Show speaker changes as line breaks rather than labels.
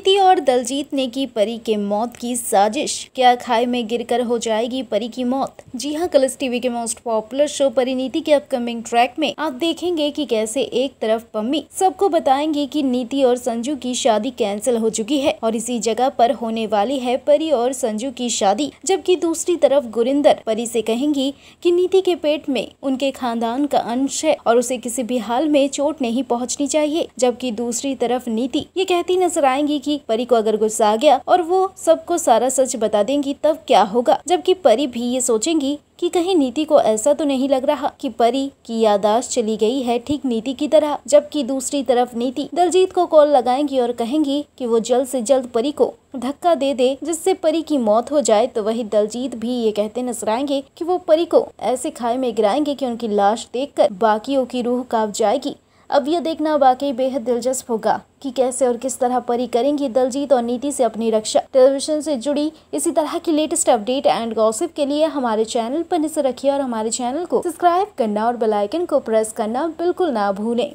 प्रीति और दलजीत ने की परी के मौत की साजिश क्या खाई में गिरकर हो जाएगी परी की मौत जी हाँ कलर्स टीवी के मोस्ट पॉपुलर शो परिनीति के अपकमिंग ट्रैक में आप देखेंगे कि कैसे एक तरफ पम्मी सबको बताएंगी कि नीति और संजू की शादी कैंसिल हो चुकी है और इसी जगह पर होने वाली है परी और संजू की शादी जबकि दूसरी तरफ गुरिंदर परी ऐसी कहेंगी की नीति के पेट में उनके खानदान का अंश है और उसे किसी भी हाल में चोट नहीं पहुँचनी चाहिए जबकि दूसरी तरफ नीति ये कहती नजर आएंगी की कि परी को अगर गुस्सा आ गया और वो सबको सारा सच बता देंगी तब क्या होगा जबकि परी भी ये सोचेंगी कि कहीं नीति को ऐसा तो नहीं लग रहा कि परी की यादाश्त चली गई है ठीक नीति की तरह जबकि दूसरी तरफ नीति दलजीत को कॉल लगाएंगी और कहेंगी कि वो जल्द से जल्द परी को धक्का दे दे जिससे परी की मौत हो जाए तो वही दलजीत भी ये कहते नजर आएंगे कि वो परी को ऐसे खाई में गिराएंगे कि उनकी लाश देखकर बाकियों की रूह कांप जाएगी अब यह देखना वाकई बेहद दिलचस्प होगा कि कैसे और किस तरह परी करेंगी दलजीत और नीति से अपनी रक्षा टेलीविजन से जुड़ी इसी तरह की लेटेस्ट अपडेट एंड गॉसिप के लिए हमारे चैनल पर नजर रखिए और हमारे चैनल को सब्सक्राइब करना और बेलाइकन को प्रेस करना बिल्कुल ना भूलें